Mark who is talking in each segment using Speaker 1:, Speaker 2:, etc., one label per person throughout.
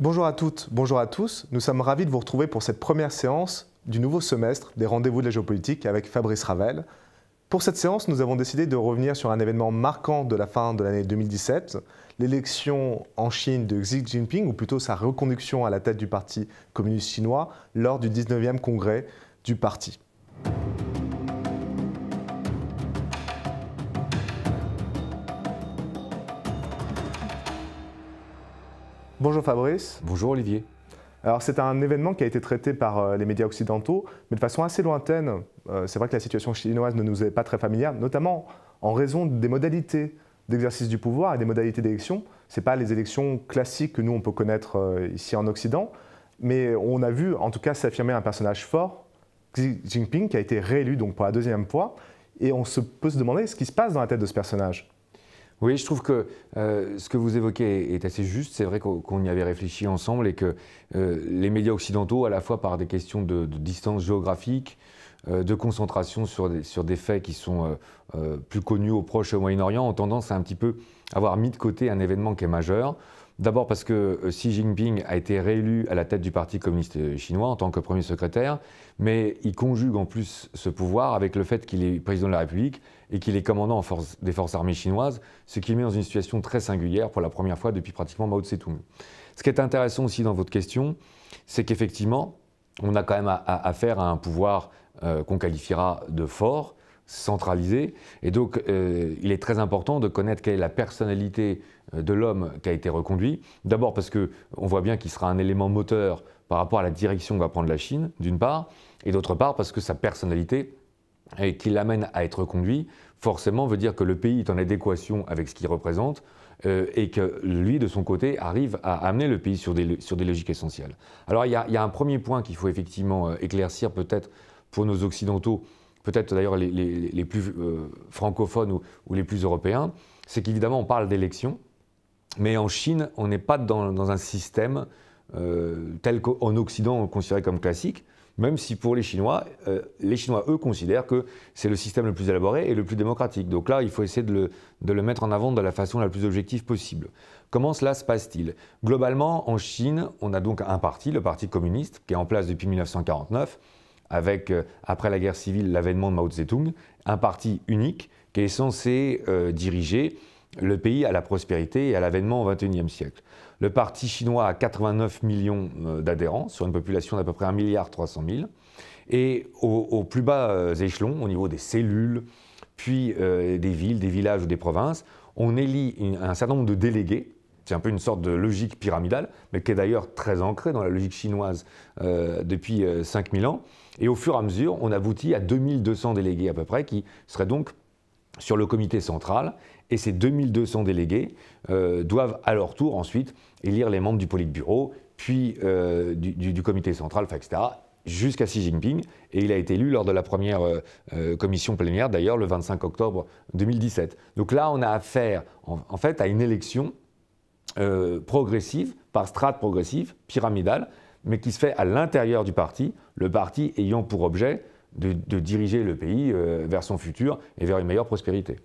Speaker 1: Bonjour à toutes, bonjour à tous. Nous sommes ravis de vous retrouver pour cette première séance du nouveau semestre des rendez-vous de la géopolitique avec Fabrice Ravel. Pour cette séance, nous avons décidé de revenir sur un événement marquant de la fin de l'année 2017, l'élection en Chine de Xi Jinping, ou plutôt sa reconduction à la tête du Parti communiste chinois lors du 19e congrès du parti. Bonjour Fabrice. Bonjour Olivier. Alors c'est un événement qui a été traité par euh, les médias occidentaux, mais de façon assez lointaine. Euh, c'est vrai que la situation chinoise ne nous est pas très familière, notamment en raison des modalités d'exercice du pouvoir et des modalités d'élection. Ce n'est pas les élections classiques que nous, on peut connaître euh, ici en Occident, mais on a vu en tout cas s'affirmer un personnage fort, Xi Jinping, qui a été réélu donc pour la deuxième fois, et on se peut se demander
Speaker 2: ce qui se passe dans la tête de ce personnage. Oui, je trouve que euh, ce que vous évoquez est assez juste. C'est vrai qu'on y avait réfléchi ensemble et que euh, les médias occidentaux, à la fois par des questions de, distance géographique, euh, de concentration sur des, faits qui sont plus connus au Proche et au Moyen-Orient, ont tendance à un petit peu avoir mis de côté un événement qui est majeur. D'abord parce que euh, Xi Jinping a été réélu à la tête du Parti communiste euh, chinois en tant que premier secrétaire, mais il conjugue en plus ce pouvoir avec le fait qu'il est président de la République et qu'il est commandant des forces armées chinoises, ce qui met dans une situation très singulière pour la première fois depuis pratiquement Mao Tse-tung. Ce qui est intéressant aussi dans votre question, c'est qu'effectivement, on a quand même affaire à, un pouvoir euh, qu'on qualifiera de fort, centralisé. Et donc, euh, il est très important de connaître quelle est la personnalité euh, de l'homme qui a été reconduit. D'abord parce qu'on voit bien qu'il sera un élément moteur par rapport à la direction que va prendre la Chine, d'une part, et d'autre part parce que sa personnalité et qui l'amène à être conduit, forcément veut dire que le pays est en adéquation avec ce qu'il représente euh, et que lui, de son côté, arrive à amener le pays sur des, logiques essentielles. Alors il y a un premier point qu'il faut effectivement éclaircir peut-être pour nos Occidentaux peut-être d'ailleurs les, plus euh, francophones ou, les plus européens, c'est qu'évidemment on parle d'élections, mais en Chine, on n'est pas dans, un système euh, tel qu'en Occident on considérait comme classique, même si pour les Chinois, euh, les Chinois, eux, considèrent que c'est le système le plus élaboré et le plus démocratique. Donc là, il faut essayer de le mettre en avant de la façon la plus objective possible. Comment cela se passe-t-il Globalement, en Chine, on a donc un parti, le Parti communiste, qui est en place depuis 1949 avec, euh, après la guerre civile, l'avènement de Mao Zedong, un parti unique qui est censé euh, diriger le pays à la prospérité et à l'avènement au XXIe siècle. Le parti chinois a 89 millions euh, d'adhérents sur une population d'à peu près 1,3 milliard. Et aux au plus bas échelons, au niveau des cellules, puis des villes, des villages ou des provinces, on élit un certain nombre de délégués. C'est un peu une sorte de logique pyramidale, mais qui est d'ailleurs très ancrée dans la logique chinoise depuis depuis 5000 ans et au fur et à mesure, on aboutit à 2200 délégués à peu près qui seraient donc sur le comité central. Et ces 2200 délégués euh, doivent à leur tour ensuite élire les membres du Politburo, puis euh, du, comité central, etc., jusqu'à Xi Jinping. Et il a été élu lors de la première euh, commission plénière, d'ailleurs, le 25 octobre 2017. Donc là, on a affaire, en, fait, à une élection progressive, par strates progressive, pyramidale, mais qui se fait à l'intérieur du parti, le parti ayant pour objet de, diriger le pays euh, vers son futur et vers une meilleure prospérité.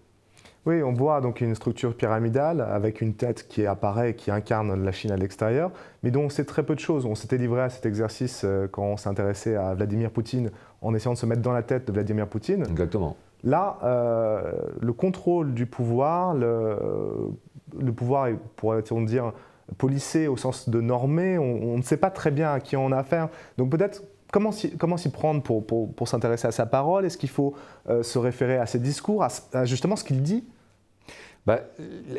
Speaker 1: Oui, on voit donc une structure pyramidale avec une tête qui apparaît, qui incarne la Chine à l'extérieur, mais dont on sait très peu de choses. On s'était livré à cet exercice euh, quand on s'intéressait à Vladimir Poutine en essayant de se mettre dans la tête de Vladimir Poutine. Exactement. Là, euh, le contrôle du pouvoir, le, le pouvoir, pourrait-on dire, policé au sens de normé, on, ne sait pas très bien à qui on a affaire. Donc peut-être comment s'y prendre pour, s'intéresser à sa parole Est-ce qu'il faut euh, se référer à ses discours, à, justement ce qu'il dit
Speaker 2: bah,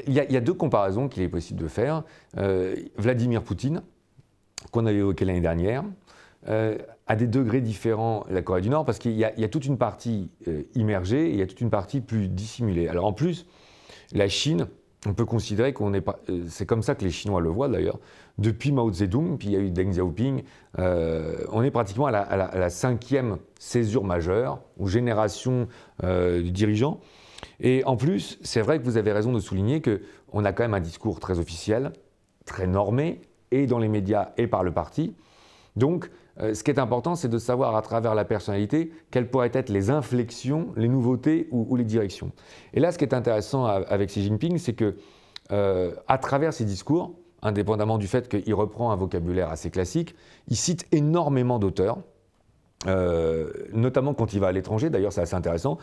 Speaker 2: il y, a deux comparaisons qu'il est possible de faire. Euh, Vladimir Poutine, qu'on avait évoqué l'année dernière, euh, à des degrés différents la Corée du Nord, parce qu'il y, a toute une partie euh, immergée et il y a toute une partie plus dissimulée. Alors en plus, la Chine, on peut considérer qu'on n'est pas. Euh, c'est comme ça que les Chinois le voient d'ailleurs. Depuis Mao Zedong, puis il y a eu Deng Xiaoping, euh, on est pratiquement à la, cinquième césure majeure ou génération euh, du dirigeant. Et en plus, c'est vrai que vous avez raison de souligner que on a quand même un discours très officiel, très normé, et dans les médias et par le parti. Donc, euh, ce qui est important, c'est de savoir à travers la personnalité quelles pourraient être les inflexions, les nouveautés ou, les directions. Et là, ce qui est intéressant avec Xi Jinping, c'est que euh, à travers ses discours, indépendamment du fait qu'il reprend un vocabulaire assez classique, il cite énormément d'auteurs euh, notamment quand il va à l'étranger, d'ailleurs c'est assez intéressant,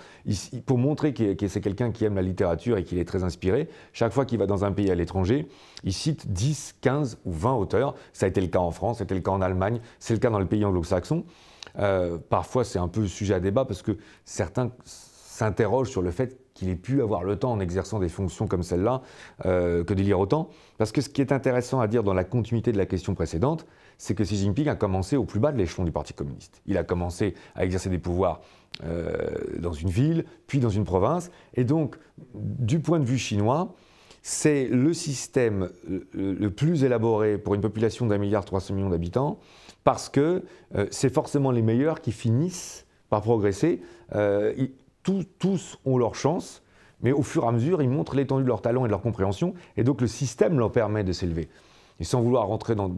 Speaker 2: pour montrer que c'est quelqu'un qui aime la littérature et qu'il est très inspiré, chaque fois qu'il va dans un pays à l'étranger, il cite 10, 15 ou 20 auteurs, ça a été le cas en France, c'était le cas en Allemagne, c'est le cas dans le pays anglo-saxon, euh, parfois c'est un peu sujet à débat parce que certains s'interrogent sur le fait qu'il ait pu avoir le temps en exerçant des fonctions comme celle-là euh, que de lire autant, parce que ce qui est intéressant à dire dans la continuité de la question précédente, c'est que Xi Jinping a commencé au plus bas de l'échelon du Parti communiste. Il a commencé à exercer des pouvoirs euh, dans une ville, puis dans une province. Et donc, du point de vue chinois, c'est le système euh, le plus élaboré pour une population d'un milliard 300 millions d'habitants, parce que euh, c'est forcément les meilleurs qui finissent par progresser. tous, ont leur chance, mais au fur et à mesure, ils montrent l'étendue de leur talent et de leur compréhension, et donc le système leur permet de s'élever. Et sans vouloir rentrer dans,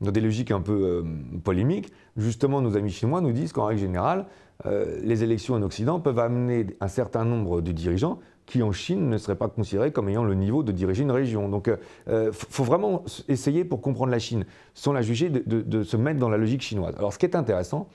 Speaker 2: dans des logiques un peu euh, polémiques, justement nos amis chinois nous disent qu'en règle générale, euh, les élections en Occident peuvent amener un certain nombre de dirigeants qui en Chine ne seraient pas considérés comme ayant le niveau de diriger une région. Donc il euh, faut vraiment essayer pour comprendre la Chine, sans la juger, de, de se mettre dans la logique chinoise. Alors ce qui est intéressant,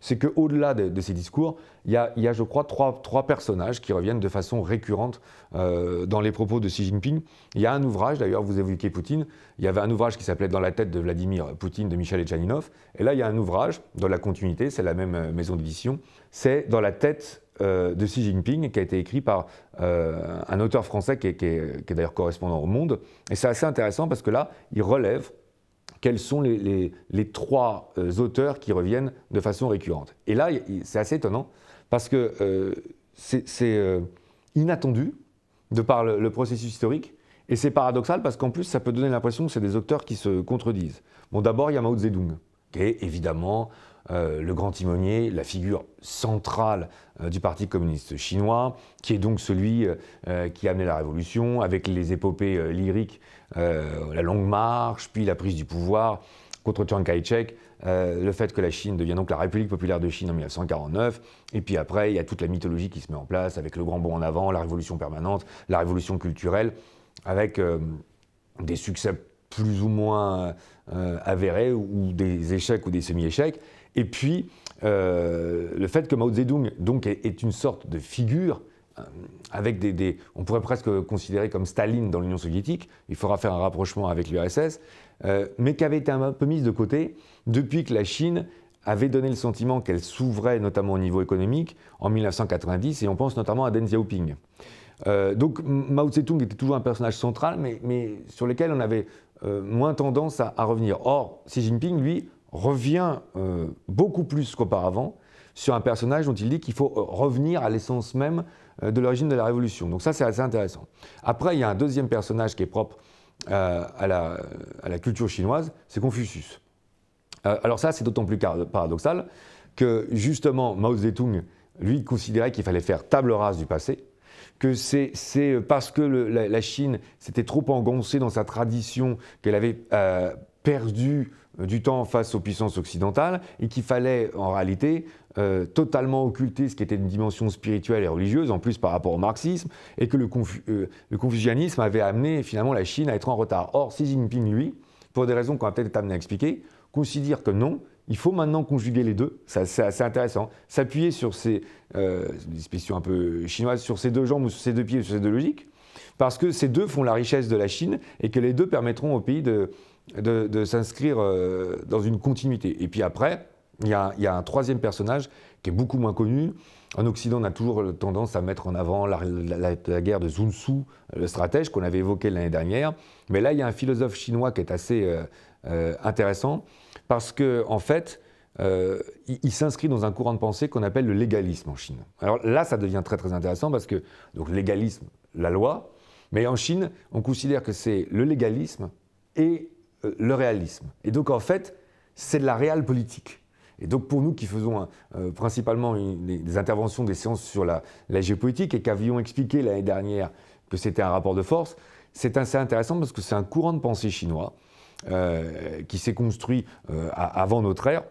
Speaker 2: c'est qu'au-delà de, ces discours, il y, a, je crois, trois, personnages qui reviennent de façon récurrente euh, dans les propos de Xi Jinping. Il y a un ouvrage, d'ailleurs, vous évoquez Poutine, il y avait un ouvrage qui s'appelait Dans la tête de Vladimir Poutine de Michel Etchaninov, et là, il y a un ouvrage, dans la continuité, c'est la même euh, maison d'édition, c'est Dans la tête euh, de Xi Jinping, qui a été écrit par un auteur français qui est d'ailleurs correspondant au Monde. Et c'est assez intéressant parce que là, il relève quels sont les, trois euh, auteurs qui reviennent de façon récurrente. Et là, c'est assez étonnant, parce que euh, c'est euh, inattendu de par le, processus historique, et c'est paradoxal parce qu'en plus, ça peut donner l'impression que c'est des auteurs qui se contredisent. Bon, d'abord, il y a Mao Zedong, qui est évidemment euh, le grand timonier, la figure centrale euh, du Parti communiste chinois, qui est donc celui euh, qui a amené la révolution, avec les épopées lyriques, la longue marche, puis la prise du pouvoir contre Chiang Kai-shek, le fait que la Chine devient donc la République populaire de Chine en 1949, et puis après, il y a toute la mythologie qui se met en place, avec le grand bond en avant, la révolution permanente, la révolution culturelle, avec des succès plus ou moins avérés, ou des échecs ou des semi-échecs, et puis, euh, le fait que Mao Zedong donc, est, une sorte de figure euh, avec des, on pourrait presque considérer comme Staline dans l'Union soviétique, il faudra faire un rapprochement avec l'URSS, euh, mais qui avait été un peu mise de côté depuis que la Chine avait donné le sentiment qu'elle s'ouvrait, notamment au niveau économique, en 1990, et on pense notamment à Deng Xiaoping. donc Mao Zedong était toujours un personnage central, mais, sur lequel on avait moins tendance à, à revenir. Or, Xi Jinping, lui, revient euh, beaucoup plus qu'auparavant sur un personnage dont il dit qu'il faut euh, revenir à l'essence même euh, de l'origine de la Révolution. Donc ça, c'est assez intéressant. Après, il y a un deuxième personnage qui est propre à, la, culture chinoise, c'est Confucius. alors ça, c'est d'autant plus paradoxal que justement Mao Zedong, lui, considérait qu'il fallait faire table rase du passé, que c'est parce que la, Chine s'était trop engoncée dans sa tradition qu'elle avait perdu euh, du temps face aux puissances occidentales et qu'il fallait en réalité euh, totalement occulter ce qui était une dimension spirituelle et religieuse, en plus par rapport au marxisme, et que euh, le, confucianisme avait amené finalement la Chine à être en retard. Or, Xi Jinping, lui, pour des raisons qu'on va peut-être amené à expliquer, considère que non, il faut maintenant conjuguer les deux, c'est assez intéressant, s'appuyer sur ces, euh, un peu chinoise, sur ces deux jambes ou sur ces deux pieds, sur ces deux logiques, parce que ces deux font la richesse de la Chine et que les deux permettront au pays de de, s'inscrire euh, dans une continuité. Et puis après, il y, a, un troisième personnage qui est beaucoup moins connu. En Occident, on a toujours tendance à mettre en avant la, guerre de Sun Tzu, le stratège qu'on avait évoqué l'année dernière. Mais là, il y a un philosophe chinois qui est assez euh, euh, intéressant parce qu'en en fait, il, s'inscrit dans un courant de pensée qu'on appelle le légalisme en Chine. Alors là, ça devient très très intéressant parce que donc légalisme, la loi, mais en Chine, on considère que c'est le légalisme et euh, le réalisme. Et donc en fait, c'est de la réelle politique. Et donc pour nous qui faisons euh, principalement des interventions, des séances sur la, géopolitique et qu'avions expliqué l'année dernière que c'était un rapport de force, c'est assez intéressant parce que c'est un courant de pensée chinois euh, qui s'est construit avant notre ère.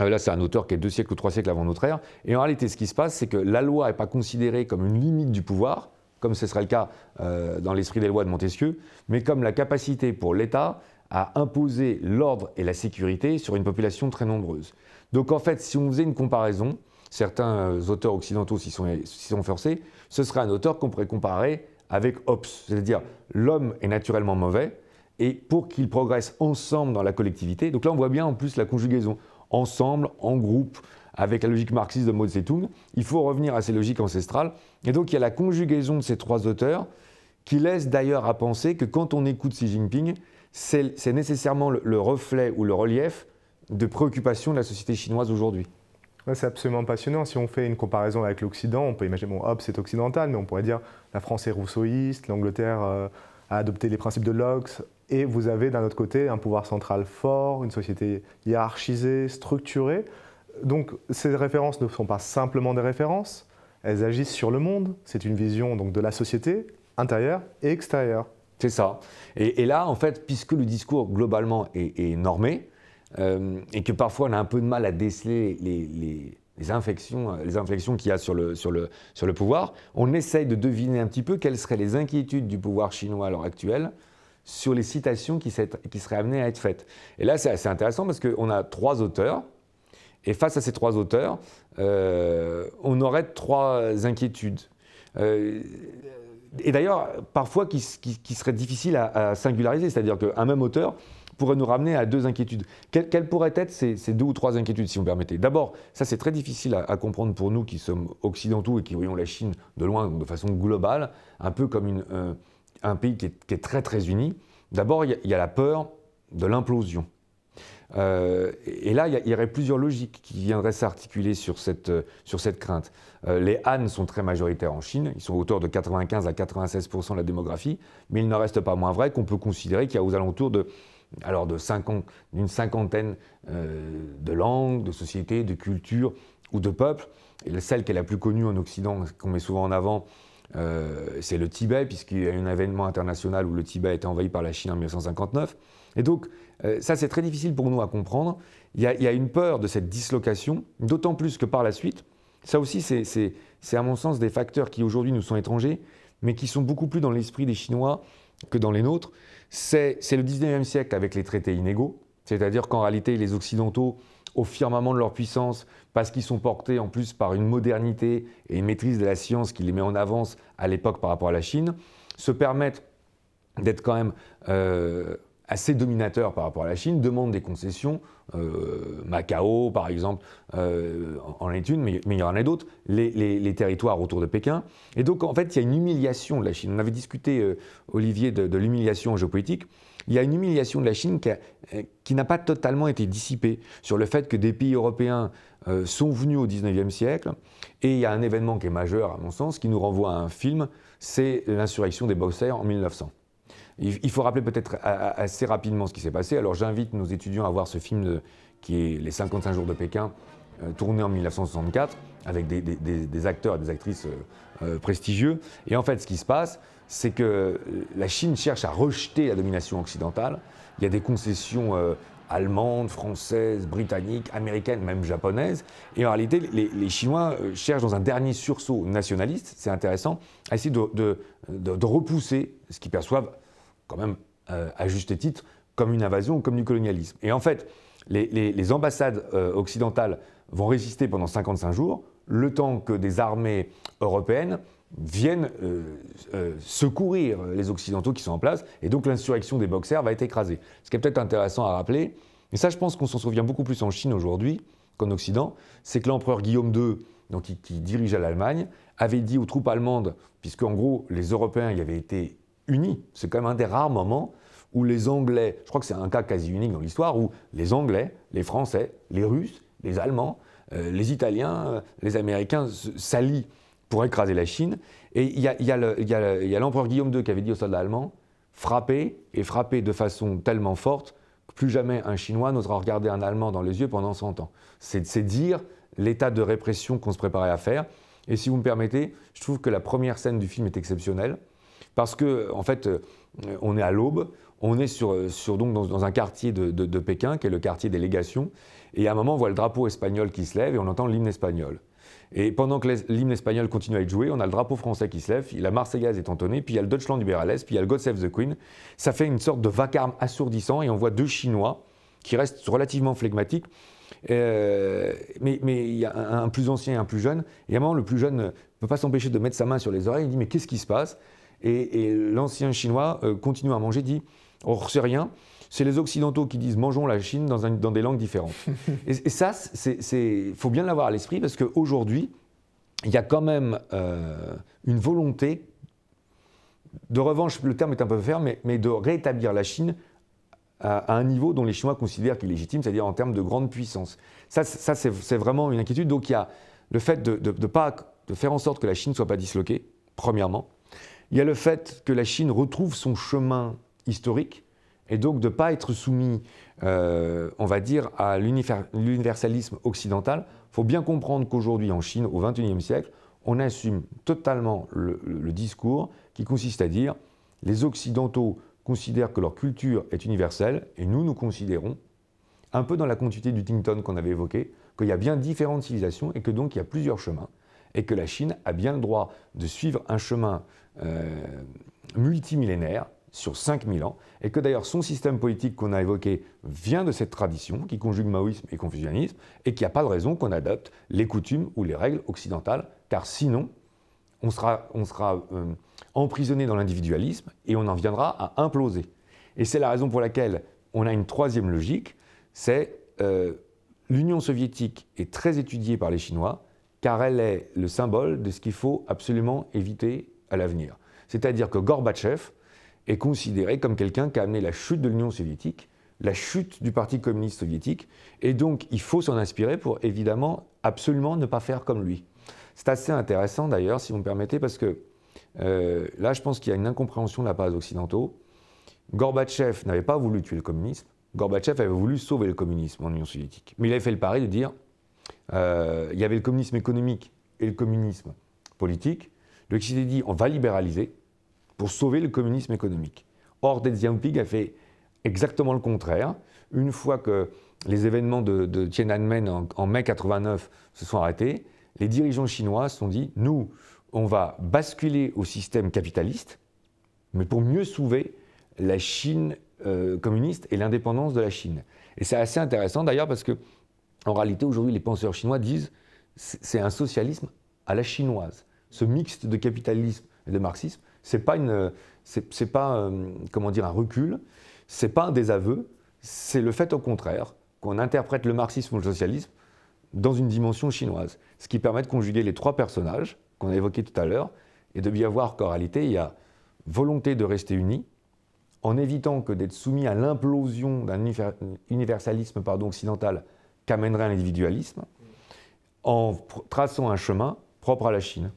Speaker 2: Là, c'est un auteur qui est deux siècles ou trois siècles avant notre ère. Et en réalité, ce qui se passe, c'est que la loi n'est pas considérée comme une limite du pouvoir, comme ce serait le cas dans l'esprit des lois de Montesquieu, mais comme la capacité pour l'État à imposer l'ordre et la sécurité sur une population très nombreuse. Donc en fait, si on faisait une comparaison, certains euh, auteurs occidentaux s'y sont, forcés, ce serait un auteur qu'on pourrait comparer avec Hobbes, c'est-à-dire l'homme est naturellement mauvais, et pour qu'il progressent ensemble dans la collectivité, donc là on voit bien en plus la conjugaison, ensemble, en groupe, avec la logique marxiste de Mao Zedong, il faut revenir à ces logiques ancestrales, et donc il y a la conjugaison de ces trois auteurs, qui laisse d'ailleurs à penser que quand on écoute Xi Jinping, c'est nécessairement le, reflet ou le relief de préoccupations de la société chinoise aujourd'hui.
Speaker 1: c'est absolument passionnant. Si on fait une comparaison avec l'Occident, on peut imaginer, bon, hop, c'est occidental, mais on pourrait dire la France est rousseauiste, l'Angleterre euh, a adopté les principes de Locke, et vous avez d'un autre côté un pouvoir central fort, une société hiérarchisée, structurée. Donc ces références ne sont pas simplement des références, elles agissent sur le monde. C'est une vision donc
Speaker 2: de la société intérieure et extérieure. C'est ça. Et, là, en fait, puisque le discours globalement est, normé, euh, et que parfois on a un peu de mal à déceler les, infections, euh, les inflexions qu'il y a sur le, sur, le, sur le pouvoir, on essaye de deviner un petit peu quelles seraient les inquiétudes du pouvoir chinois à l'heure actuelle sur les citations qui, seraient amenées à être faites. Et là, c'est assez intéressant parce qu'on a trois auteurs, et face à ces trois auteurs, euh, on aurait trois inquiétudes et d'ailleurs, parfois qui, serait difficile à, singulariser, c'est-à-dire qu'un même auteur pourrait nous ramener à deux inquiétudes. Quelles, pourraient être ces, deux ou trois inquiétudes, si vous permettez D'abord, ça c'est très difficile à, comprendre pour nous qui sommes occidentaux et qui voyons la Chine de loin, de façon globale, un peu comme euh, un pays qui est, très très uni. D'abord, il y, a la peur de l'implosion. Euh, et là, il y, aurait plusieurs logiques qui viendraient s'articuler sur cette, euh, sur cette crainte. Euh, les Han sont très majoritaires en Chine, ils sont autour de 95 à 96 de la démographie, mais il ne reste pas moins vrai qu'on peut considérer qu'il y a aux alentours de alors d'une cinquantaine de langues, de sociétés, de cultures ou de peuples. Et celle qui est la plus connue en Occident, qu'on met souvent en avant, c'est le Tibet, puisqu'il y a eu un événement international où le Tibet a été envahi par la Chine en 1959. Et donc, euh, ça, c'est très difficile pour nous à comprendre. Il y, a, une peur de cette dislocation, d'autant plus que par la suite, ça aussi, c'est à mon sens des facteurs qui aujourd'hui nous sont étrangers, mais qui sont beaucoup plus dans l'esprit des Chinois que dans les nôtres. C'est le 19e siècle avec les traités inégaux, c'est-à-dire qu'en réalité, les Occidentaux, au firmament de leur puissance, parce qu'ils sont portés en plus par une modernité et une maîtrise de la science qui les met en avance à l'époque par rapport à la Chine, se permettent d'être quand même euh, assez dominateur par rapport à la Chine, demande des concessions. Euh, Macao, par exemple, euh, en est une, mais, mais, il y en a d'autres, les, territoires autour de Pékin. Et donc, en fait, il y a une humiliation de la Chine. On avait discuté, euh, Olivier, de, de l'humiliation géopolitique. Il y a une humiliation de la Chine qui, n'a pas totalement été dissipée sur le fait que des pays européens sont venus au 19e siècle. Et il y a un événement qui est majeur, à mon sens, qui nous renvoie à un film, c'est l'insurrection des Boxers en 1900. Il faut rappeler peut-être assez rapidement ce qui s'est passé. Alors j'invite nos étudiants à voir ce film qui est Les 55 jours de Pékin, euh, tourné en 1964, avec des, acteurs et des actrices euh, euh, prestigieux. Et en fait, ce qui se passe, c'est que la Chine cherche à rejeter la domination occidentale. Il y a des concessions allemandes, françaises, britanniques, américaines, même japonaises. Et en réalité, les, Chinois cherchent dans un dernier sursaut nationaliste, c'est intéressant, à essayer de repousser ce qu'ils perçoivent quand même euh, à juste titre, comme une invasion comme du colonialisme. Et en fait, les, ambassades euh, occidentales vont résister pendant 55 jours, le temps que des armées européennes viennent euh, secourir les Occidentaux qui sont en place, et donc l'insurrection des boxers va être écrasée. Ce qui est peut-être intéressant à rappeler, mais ça je pense qu'on s'en souvient beaucoup plus en Chine aujourd'hui qu'en Occident, c'est que l'empereur Guillaume II, donc, qui, qui dirigeait l'Allemagne, avait dit aux troupes allemandes, puisque en gros les Européens y avaient été unis. C'est quand même un des rares moments où les Anglais, je crois que c'est un cas quasi unique dans l'histoire, où les Anglais, les Français, les Russes, les Allemands, euh, les Italiens, euh, les Américains s'allient pour écraser la Chine. Et il y a, l'empereur Guillaume II qui avait dit au soldats allemand, frappez, et frappez de façon tellement forte que plus jamais un Chinois n'osera regarder un Allemand dans les yeux pendant 100 ans. C'est dire l'état de répression qu'on se préparait à faire. Et si vous me permettez, je trouve que la première scène du film est exceptionnelle. Parce que, en fait, euh, on est à l'aube, on est sur, euh, donc dans, un quartier de, Pékin, qui est le quartier des légations, et à un moment, on voit le drapeau espagnol qui se lève et on entend l'hymne espagnol. Et pendant que l'hymne espagnol continue à être joué, on a le drapeau français qui se lève, la Marseillaise est entonnée, puis il y a le Deutschland Liberales, puis il y a le God Save the Queen. Ça fait une sorte de vacarme assourdissant et on voit deux Chinois qui restent relativement flegmatiques. Euh, mais il y a un, un, plus ancien et un plus jeune. Et à un moment, le plus jeune ne peut pas s'empêcher de mettre sa main sur les oreilles. Il dit Mais qu'est-ce qui se passe et, l'ancien chinois euh, continue à manger, dit on ne sait rien. C'est les Occidentaux qui disent mangeons la Chine dans, des langues différentes. et, ça, il faut bien l'avoir à l'esprit parce qu'aujourd'hui, il y a quand même euh, une volonté de revanche, le terme est un peu ferme, mais, de rétablir la Chine à, un niveau dont les Chinois considèrent qu'il est légitime, c'est-à-dire en termes de grande puissance. Ça, c'est vraiment une inquiétude. Donc il y a le fait de, de, pas, de faire en sorte que la Chine ne soit pas disloquée, premièrement. Il y a le fait que la Chine retrouve son chemin historique et donc de ne pas être soumis, euh, on va dire, à l'universalisme occidental. Il faut bien comprendre qu'aujourd'hui en Chine, au XXIe siècle, on assume totalement le, discours qui consiste à dire les Occidentaux considèrent que leur culture est universelle et nous, nous considérons, un peu dans la continuité du Tington qu'on avait évoqué, qu'il y a bien différentes civilisations et que donc il y a plusieurs chemins et que la Chine a bien le droit de suivre un chemin euh, multimillénaire sur 5000 ans, et que d'ailleurs son système politique qu'on a évoqué vient de cette tradition qui conjugue maoïsme et confucianisme, et qu'il n'y a pas de raison qu'on adopte les coutumes ou les règles occidentales, car sinon on sera, euh, emprisonné dans l'individualisme et on en viendra à imploser. Et c'est la raison pour laquelle on a une troisième logique, c'est euh, l'Union soviétique est très étudiée par les Chinois, car elle est le symbole de ce qu'il faut absolument éviter à l'avenir. C'est-à-dire que Gorbatchev est considéré comme quelqu'un qui a amené la chute de l'Union soviétique, la chute du Parti communiste soviétique, et donc il faut s'en inspirer pour évidemment absolument ne pas faire comme lui. C'est assez intéressant d'ailleurs, si vous me permettez, parce que euh, là, je pense qu'il y a une incompréhension de la part des Occidentaux. Gorbatchev n'avait pas voulu tuer le communisme, Gorbatchev avait voulu sauver le communisme en Union soviétique. Mais il avait fait le pari de dire euh, il y avait le communisme économique et le communisme politique. le il s'est dit, on va libéraliser pour sauver le communisme économique. Or, Deng Xiaoping a fait exactement le contraire. Une fois que les événements de, Tiananmen en, mai 89 se sont arrêtés, les dirigeants chinois se sont dit nous, on va basculer au système capitaliste, mais pour mieux sauver la Chine euh, communiste et l'indépendance de la Chine. Et c'est assez intéressant d'ailleurs parce que en réalité, aujourd'hui, les penseurs chinois disent c'est un socialisme à la chinoise. Ce mixte de capitalisme et de marxisme, ce pas une, pas euh, comment dire un recul, ce n'est pas un désaveu, c'est le fait au contraire qu'on interprète le marxisme ou le socialisme dans une dimension chinoise, ce qui permet de conjuguer les trois personnages qu'on a évoqués tout à l'heure et de bien voir qu'en réalité il y a volonté de rester unis en évitant que d'être soumis à l'implosion d'un universalisme pardon, occidental qu'amènerait l'individualisme en traçant un chemin propre à la Chine.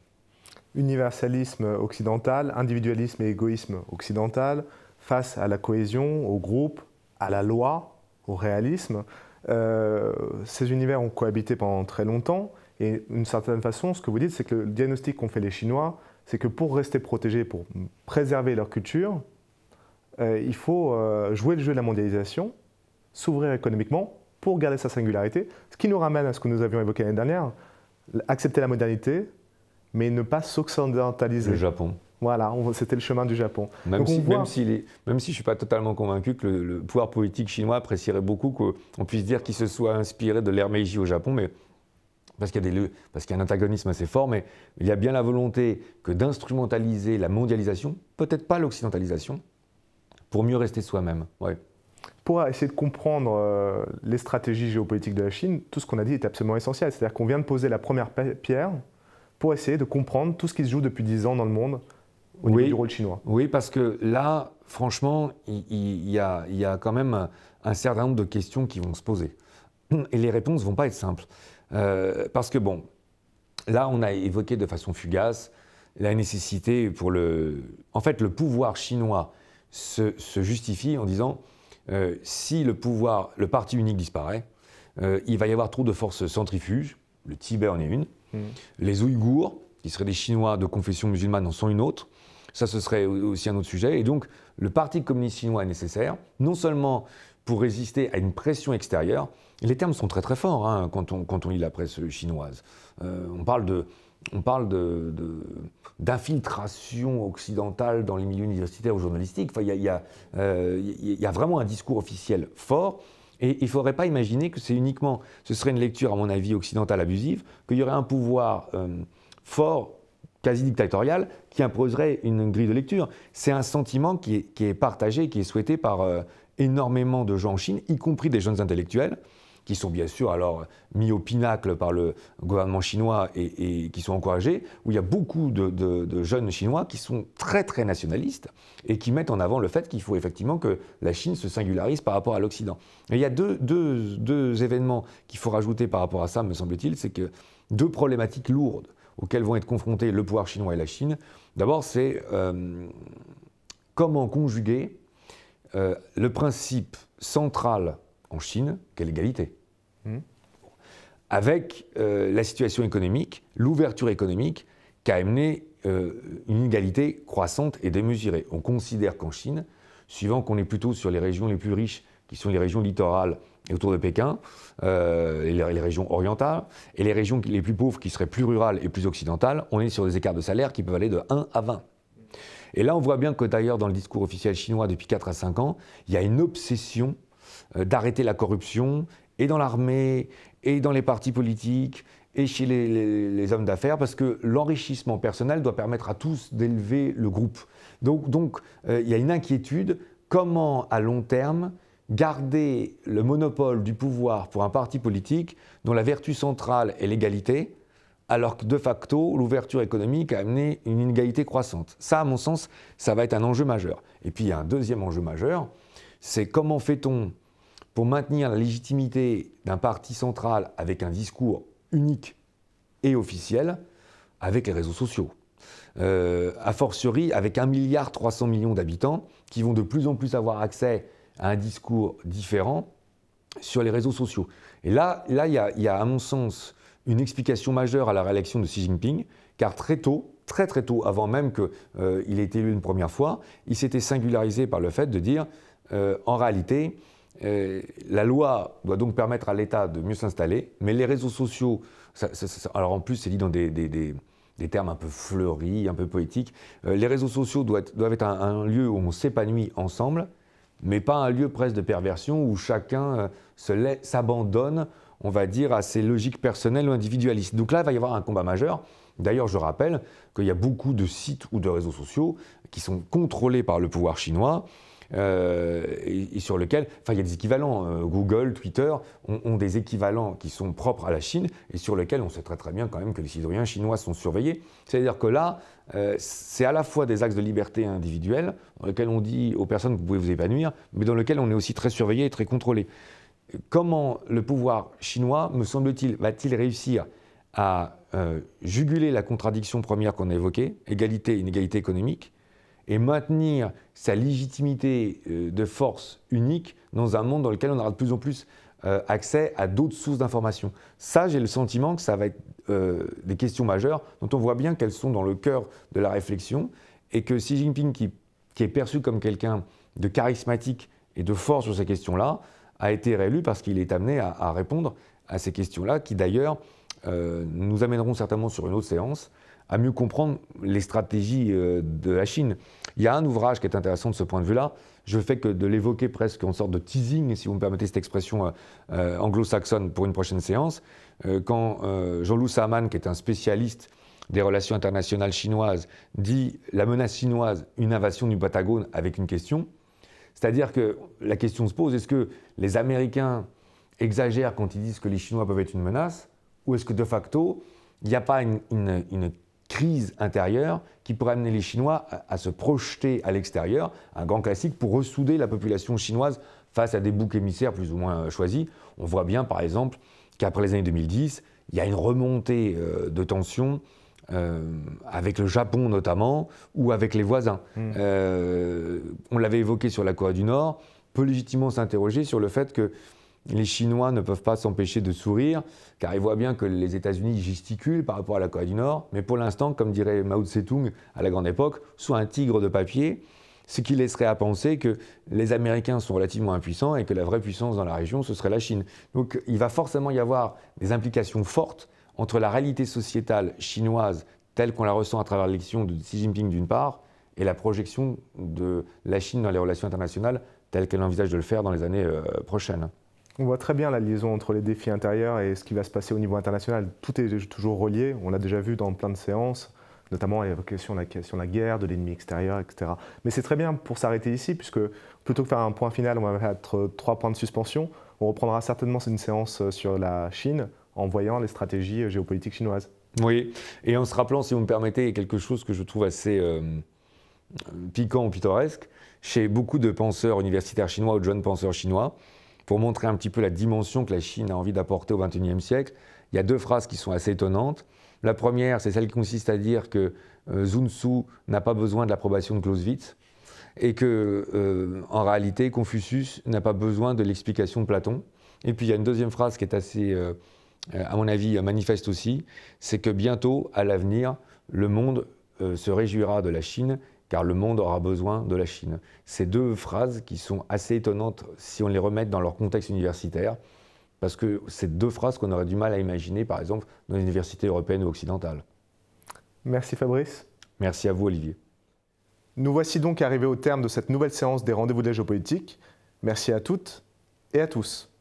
Speaker 1: Universalisme occidental, individualisme et égoïsme occidental, face à la cohésion, au groupe, à la loi, au réalisme. Euh, ces univers ont cohabité pendant très longtemps et d'une certaine façon, ce que vous dites, c'est que le diagnostic qu'ont fait les Chinois, c'est que pour rester protégés, pour préserver leur culture, euh, il faut euh, jouer le jeu de la mondialisation, s'ouvrir économiquement pour garder sa singularité, ce qui nous ramène à ce que nous avions évoqué l'année dernière, accepter la modernité, mais ne pas s'occidentaliser. Le Japon. Voilà, c'était le chemin du Japon.
Speaker 2: Même, si, même, même, si, je ne suis pas totalement convaincu que le, pouvoir politique chinois apprécierait beaucoup qu'on puisse dire qu'il se soit inspiré de l'ère Meiji au Japon, mais parce qu'il y, a un antagonisme assez fort, mais il y a bien la volonté que d'instrumentaliser la mondialisation, peut-être pas l'occidentalisation, pour mieux rester soi-même. Ouais
Speaker 1: pour essayer de comprendre euh, les stratégies géopolitiques de la Chine, tout ce qu'on a dit est absolument essentiel. C'est-à-dire qu'on vient de poser la première pierre pour essayer de comprendre tout ce qui se joue depuis dix ans dans le monde au niveau du rôle chinois.
Speaker 2: Oui, parce que là, franchement, il, y a, quand même un certain nombre de questions qui vont se poser. Et les réponses ne vont pas être simples. Euh, parce que bon, là, on a évoqué de façon fugace la nécessité pour le... En fait, le pouvoir chinois se justifie en disant euh, si le pouvoir, le parti unique disparaît, euh, il va y avoir trop de forces centrifuges. Le Tibet en est une. Hmm. Les Ouïghours, qui seraient des Chinois de confession musulmane, en sont une autre. Ça, ce serait aussi un autre sujet. Et donc, le Parti communiste chinois est nécessaire, non seulement pour résister à une pression extérieure, les termes sont très très forts hein, quand, on, quand on lit la presse chinoise. Euh, on parle de on parle d'infiltration occidentale dans les milieux universitaires ou journalistiques. Euh, il y a, vraiment un discours officiel fort. Et il ne faudrait pas imaginer que c'est uniquement, ce serait une lecture, à mon avis, occidentale abusive, qu'il y aurait un pouvoir euh, fort, quasi dictatorial, qui imposerait une grille de lecture. C'est un sentiment qui est, partagé, qui est souhaité par euh, énormément de gens en Chine, y compris des jeunes intellectuels, qui sont bien sûr alors mis au pinacle par le gouvernement chinois et, qui sont encouragés, où il y a beaucoup de, jeunes Chinois qui sont très très nationalistes et qui mettent en avant le fait qu'il faut effectivement que la Chine se singularise par rapport à l'Occident. Il y a deux, événements qu'il faut rajouter par rapport à ça, me semble-t-il, c'est que deux problématiques lourdes auxquelles vont être confrontés le pouvoir chinois et la Chine. D'abord, c'est euh, comment conjuguer euh, le principe central en Chine, quelle égalité hmm. Avec euh, la situation économique, l'ouverture économique qui a amené euh, une inégalité croissante et démesurée. On considère qu'en Chine, suivant qu'on est plutôt sur les régions les plus riches, qui sont les régions littorales et autour de Pékin, euh, les, les, régions orientales, et les régions les plus pauvres qui seraient plus rurales et plus occidentales, on est sur des écarts de salaire qui peuvent aller de 1 à 20. Et là, on voit bien que d'ailleurs, dans le discours officiel chinois depuis 4 à 5 ans, il y a une obsession euh, d'arrêter la corruption, et dans l'armée, et dans les partis politiques, et chez les, hommes d'affaires, parce que l'enrichissement personnel doit permettre à tous d'élever le groupe. Donc il donc, euh, il y a une inquiétude, comment à long terme garder le monopole du pouvoir pour un parti politique dont la vertu centrale est l'égalité, alors que de facto, l'ouverture économique a amené une inégalité croissante. Ça, à mon sens, ça va être un enjeu majeur. Et puis, il y a un deuxième enjeu majeur, c'est comment fait-on pour maintenir la légitimité d'un parti central avec un discours unique et officiel avec les réseaux sociaux. Euh, a fortiori avec 1,3 milliard d'habitants qui vont de plus en plus avoir accès à un discours différent sur les réseaux sociaux. Et là, il y, a, y a à mon sens une explication majeure à la réélection de Xi Jinping, car très tôt, très très tôt, avant même qu'il euh, ait été élu une première fois, il s'était singularisé par le fait de dire, euh, en réalité, euh, la loi doit donc permettre à l'État de mieux s'installer, mais les réseaux sociaux, alors en plus c'est dit dans des, termes un peu fleuris, un peu poétiques, euh, les réseaux sociaux doivent être, un, lieu où on s'épanouit ensemble, mais pas un lieu presque de perversion où chacun euh, s'abandonne, on va dire, à ses logiques personnelles ou individualistes. Donc là, il va y avoir un combat majeur. D'ailleurs, je rappelle qu'il y a beaucoup de sites ou de réseaux sociaux qui sont contrôlés par le pouvoir chinois, euh, et, sur lequel, enfin il y a des équivalents, euh, Google, Twitter ont, des équivalents qui sont propres à la Chine et sur lesquels on sait très très bien quand même que les citoyens chinois sont surveillés. C'est-à-dire que là, euh, c'est à la fois des axes de liberté individuelle, dans lesquels on dit aux personnes que vous pouvez vous épanouir, mais dans lesquels on est aussi très surveillé et très contrôlé. Comment le pouvoir chinois, me semble-t-il, va-t-il réussir à juguler la contradiction première qu'on a évoquée, égalité, et inégalité économique, et maintenir sa légitimité euh, de force unique dans un monde dans lequel on aura de plus en plus euh, accès à d'autres sources d'informations. Ça, j'ai le sentiment que ça va être euh, des questions majeures dont on voit bien qu'elles sont dans le cœur de la réflexion et que Xi Jinping, qui, est perçu comme quelqu'un de charismatique et de fort sur ces questions-là, a été réélu parce qu'il est amené à, répondre à ces questions-là qui, d'ailleurs, nous amèneront certainement sur une autre séance à mieux comprendre les stratégies euh, de la Chine. Il y a un ouvrage qui est intéressant de ce point de vue-là. Je fais que de l'évoquer presque en sorte de teasing, si vous me permettez cette expression euh, euh, anglo-saxonne pour une prochaine séance, quand jean louis Saman, qui est un spécialiste des relations internationales chinoises, dit la menace chinoise, une invasion du Patagone avec une question. C'est-à-dire que la question se pose, est-ce que les Américains exagèrent quand ils disent que les Chinois peuvent être une menace, ou est-ce que de facto, il n'y a pas une, une crise intérieure qui pourrait amener les Chinois à, se projeter à l'extérieur, un grand classique pour ressouder la population chinoise face à des boucs émissaires plus ou moins euh, choisis. On voit bien par exemple qu'après les années 2010, il y a une remontée euh, de tensions euh, avec le Japon notamment ou avec les voisins. Hmm. on l'avait évoqué sur la Corée du Nord, peut légitimement s'interroger sur le fait que les Chinois ne peuvent pas s'empêcher de sourire, car ils voient bien que les États-Unis gesticulent par rapport à la Corée du Nord, mais pour l'instant, comme dirait Mao Tse-tung à la grande époque, soit un tigre de papier, ce qui laisserait à penser que les Américains sont relativement impuissants et que la vraie puissance dans la région, ce serait la Chine. Donc il va forcément y avoir des implications fortes entre la réalité sociétale chinoise telle qu'on la ressent à travers l'élection de Xi Jinping d'une part, et la projection de la Chine dans les relations internationales telle qu'elle envisage de le faire dans les années euh, prochaines.
Speaker 1: On voit très bien la liaison entre les défis intérieurs et ce qui va se passer au niveau international. Tout est toujours relié, on l'a déjà vu dans plein de séances, notamment à la question de la guerre, de l'ennemi extérieur, etc. Mais c'est très bien pour s'arrêter ici, puisque plutôt que faire un point final, on va mettre trois points de suspension. On reprendra certainement une séance sur la Chine en voyant les stratégies géopolitiques
Speaker 2: chinoises. Oui, et en se rappelant, si vous me permettez, quelque chose que je trouve assez euh, piquant ou pittoresque, chez beaucoup de penseurs universitaires chinois ou de jeunes penseurs chinois, pour montrer un petit peu la dimension que la Chine a envie d'apporter au XXIe siècle, il y a deux phrases qui sont assez étonnantes. La première, c'est celle qui consiste à dire que euh, n'a pas besoin de l'approbation de Clausewitz et que, euh, en réalité, Confucius n'a pas besoin de l'explication de Platon. Et puis, il y a une deuxième phrase qui est assez, euh, euh, à mon avis, manifeste aussi, c'est que bientôt, à l'avenir, le monde se réjouira de la Chine car le monde aura besoin de la Chine. Ces deux phrases qui sont assez étonnantes si on les remet dans leur contexte universitaire, parce que c'est deux phrases qu'on aurait du mal à imaginer, par exemple, dans une université européenne ou occidentale.
Speaker 1: Merci Fabrice.
Speaker 2: Merci à vous Olivier.
Speaker 1: Nous voici donc arrivés au terme de cette nouvelle séance des rendez-vous de la géopolitique. Merci à toutes et à tous.